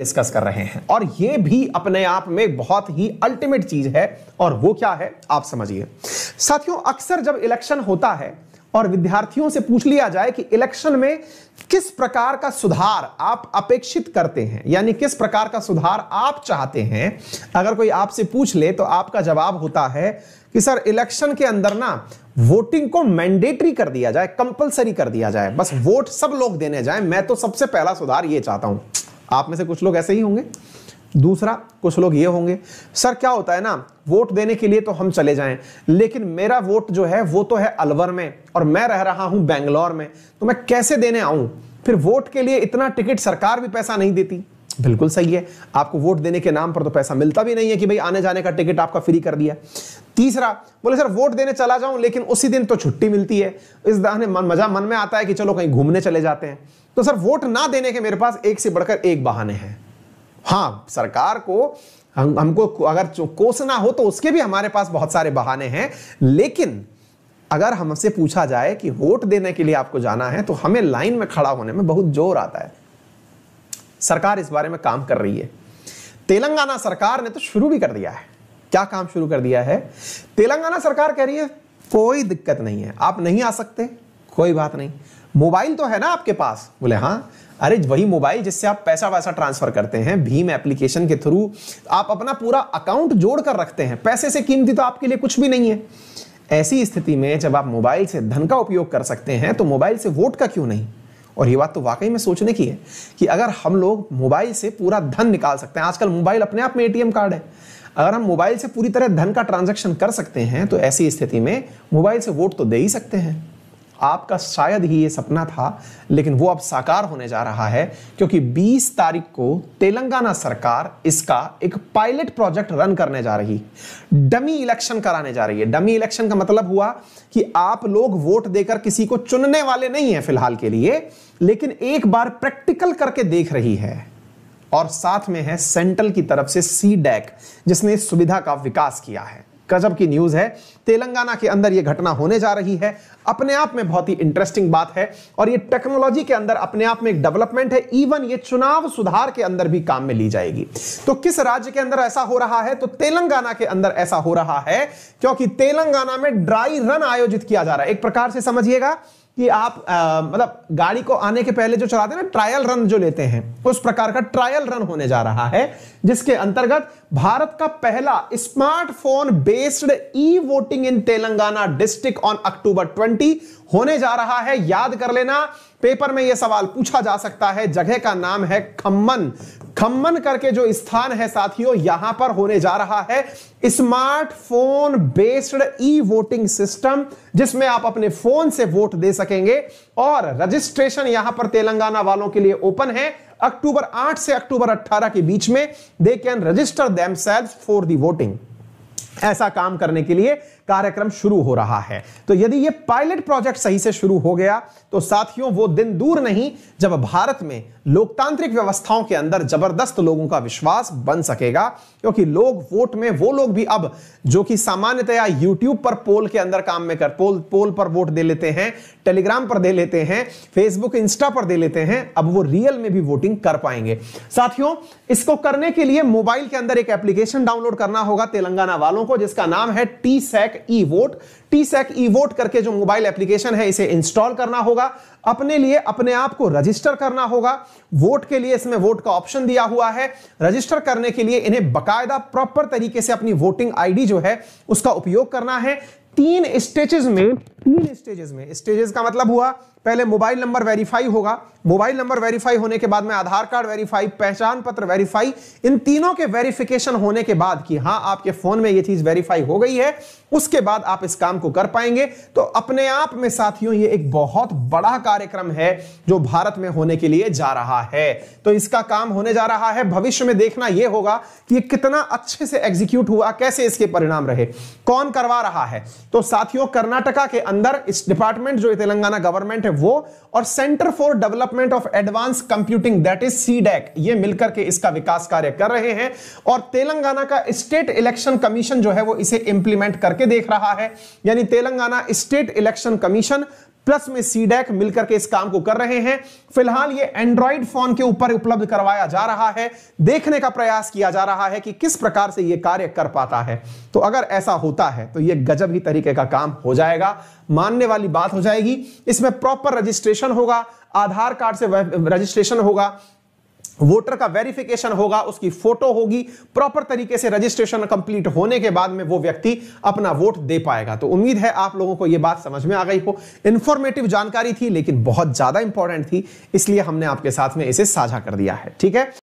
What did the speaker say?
discuss कर रहे हैं और ये भी अपने आप में बहुत ही अल्टीमेट चीज है और वो क्या है आप समझिए साथियों अक्सर जब इलेक्शन होता है और विद्यार्थियों से पूछ लिया जाए कि इलेक्शन में किस प्रकार का सुधार आप अपेक्षित करते हैं यानी किस प्रकार का सुधार आप चाहते हैं अगर कोई आपसे पूछ ले तो आपका जवाब होता है कि सर इलेक्शन के अंदर ना वोटिंग को मैंडेटरी कर दिया जाए कंपलसरी कर दिया जाए बस वोट सब लोग देने जाए मैं तो सबसे पहला सुधार ये चाहता हूं आप में से कुछ लोग ऐसे ही होंगे दूसरा कुछ लोग ये होंगे सर क्या होता है ना वोट देने के लिए तो हम चले जाएं लेकिन मेरा वोट जो है वो तो है अलवर में और मैं रह रहा हूं बेंगलोर में तो मैं कैसे देने आऊं फिर वोट के लिए इतना टिकट सरकार भी पैसा नहीं देती बिल्कुल सही है आपको वोट देने के नाम पर तो पैसा मिलता भी नहीं है कि भाई आने जाने का टिकट आपका फ्री कर दिया तीसरा बोले सर वोट देने चला जाऊं लेकिन उसी दिन तो छुट्टी मिलती है इस दाने मन मजा मन में आता है कि चलो कहीं घूमने चले जाते हैं तो सर वोट ना देने के मेरे पास एक से बढ़कर एक बहाने हैं हाँ सरकार को हम हमको अगर कोसना हो तो उसके भी हमारे पास बहुत सारे बहाने हैं लेकिन अगर हमसे पूछा जाए कि वोट देने के लिए आपको जाना है तो हमें लाइन में खड़ा होने में बहुत जोर आता है सरकार इस बारे में काम कर रही है तेलंगाना सरकार ने तो शुरू भी कर दिया है क्या काम शुरू कर दिया है तेलंगाना सरकार कह रही है कोई दिक्कत नहीं है आप नहीं आ सकते कोई बात नहीं मोबाइल तो है ना आपके पास बोले हाँ अरे वही मोबाइल जिससे आप पैसा वैसा ट्रांसफर करते हैं भीम एप्लीकेशन के थ्रू आप अपना पूरा अकाउंट जोड़ कर रखते हैं पैसे से कीमती तो आपके लिए कुछ भी नहीं है ऐसी स्थिति में जब आप मोबाइल से धन का उपयोग कर सकते हैं तो मोबाइल से वोट का क्यों नहीं और ये बात तो वाकई में सोचने की है कि अगर हम लोग मोबाइल से पूरा धन निकाल सकते हैं आजकल मोबाइल अपने आप में एटीएम कार्ड है अगर हम मोबाइल से पूरी तरह धन का ट्रांजेक्शन कर सकते हैं तो ऐसी स्थिति में मोबाइल से वोट तो दे ही सकते हैं आपका शायद ही ये सपना था लेकिन वो अब साकार होने जा रहा है क्योंकि 20 तारीख को तेलंगाना सरकार इसका एक पायलट प्रोजेक्ट रन करने जा रही डमी इलेक्शन कराने जा रही है डमी इलेक्शन का मतलब हुआ कि आप लोग वोट देकर किसी को चुनने वाले नहीं है फिलहाल के लिए लेकिन एक बार प्रैक्टिकल करके देख रही है और साथ में है सेंट्रल की तरफ से सी डैक जिसने इस सुविधा का विकास किया है गजब की न्यूज है तेलंगाना के अंदर यह घटना होने जा रही है अपने आप में बहुत ही इंटरेस्टिंग बात है और यह टेक्नोलॉजी के अंदर अपने आप में एक डेवलपमेंट है इवन ये चुनाव सुधार के अंदर भी काम में ली जाएगी तो किस राज्य के अंदर ऐसा हो रहा है तो तेलंगाना के अंदर ऐसा हो रहा है क्योंकि तेलंगाना में ड्राई रन आयोजित किया जा रहा है एक प्रकार से समझिएगा कि आप मतलब गाड़ी को आने के पहले जो चलाते हैं ना ट्रायल रन जो लेते हैं उस प्रकार का ट्रायल रन होने जा रहा है जिसके अंतर्गत भारत का पहला smartphone based e voting in Telangana district on October 20 होने जा रहा है याद कर लेना पेपर में यह सवाल पूछा जा सकता है जगह का नाम है खम्मन खम्मन करके जो स्थान है साथियों यहां पर होने जा रहा है smartphone based e voting system जिसमें आप अपने फोन से वोट दे सकेंगे और रजिस्ट्रेशन यहां पर तेलंगाना वालों के लिए ओपन है अक्टूबर 8 से अक्टूबर 18 के बीच में they can register them for the voting ऐसा काम करने के लिए कार्यक्रम शुरू हो रहा है तो यदि ये पायलट प्रोजेक्ट सही से शुरू हो गया तो साथियों वो दिन दूर नहीं जब भारत में लोकतांत्रिक व्यवस्थाओं के अंदर जबरदस्त लोगों का विश्वास बन सकेगा क्योंकि लोग वोट में वो लोग भी अब जो कि सामान्यतया YouTube पर पोल के अंदर काम में कर पोल पोल पर वोट दे लेते हैं टेलीग्राम पर दे लेते हैं फेसबुक इंस्टा पर दे लेते हैं अब वो रियल में भी वोटिंग कर पाएंगे साथियों इसको करने के लिए मोबाइल के अंदर एक एप्लीकेशन डाउनलोड करना होगा तेलंगाना वालों को जिसका नाम है T SEC e vote SEC e vote करके जो मोबाइल एप्लीकेशन है इसे इंस्टॉल करना होगा अपने लिए अपने आप को रजिस्टर करना होगा वोट के लिए इसमें वोट का ऑप्शन दिया हुआ है रजिस्टर करने के लिए इन्हें बकायदा प्रॉपर तरीके से अपनी वोटिंग आईडी जो है उसका उपयोग करना है तीन स्टेजेस में तीन स्टेजेस में स्टेजेस का मतलब हुआ पहले मोबाइल नंबर वेरीफाई होगा मोबाइल नंबर वेरीफाई होने के बाद में आधार कार्ड वेरीफाई पहचान पत्र वेरीफाई इन तीनों के वेरिफिकेशन होने के बाद कि हाँ आपके फोन में ये चीज वेरीफाई हो गई है उसके बाद आप इस काम को कर पाएंगे तो अपने आप में साथियों ये एक बहुत बड़ा कार्यक्रम है जो भारत में होने के लिए जा रहा है तो इसका काम होने जा रहा है भविष्य में देखना यह होगा कि ये कितना अच्छे से एग्जीक्यूट हुआ कैसे इसके परिणाम रहे कौन करवा रहा है तो साथियों कर्नाटका के अंदर इस डिपार्टमेंट जो तेलंगाना गवर्नमेंट है है वो और centre for development of advance computing that is CDAC ये मिलकर के इसका विकास कार्य कर रहे हैं और तेलंगाना का स्टेट इलेक्शन कमीशन जो है वो इसे इंप्लीमेंट करके देख रहा है यानी Telangana state election commission plus में सीडेक e मिलकर के इस काम को कर रहे हैं फिलहाल ये एंड्रॉइड फोन के ऊपर उपलब्ध करवाया जा रहा है देखने का प्रयास किया जा रहा है कि किस प्रकार से ये कार्य कर पाता है तो अगर ऐसा होता है तो ये गजब ही तरीके का काम हो जाएगा मानने वाली बात हो जाएगी इसमें प्रॉपर रजिस्ट्रेशन होगा आधार कार्ड से रजिस्ट्रेशन होगा वोटर का वेरिफिकेशन होगा उसकी फोटो होगी प्रॉपर तरीके से रजिस्ट्रेशन कंप्लीट होने के बाद में वो व्यक्ति अपना वोट दे पाएगा तो उम्मीद है आप लोगों को ये बात समझ में आ गई हो इंफॉर्मेटिव जानकारी थी लेकिन बहुत ज्यादा इंपॉर्टेंट थी इसलिए हमने आपके साथ में इसे साझा कर दिया है ठीक है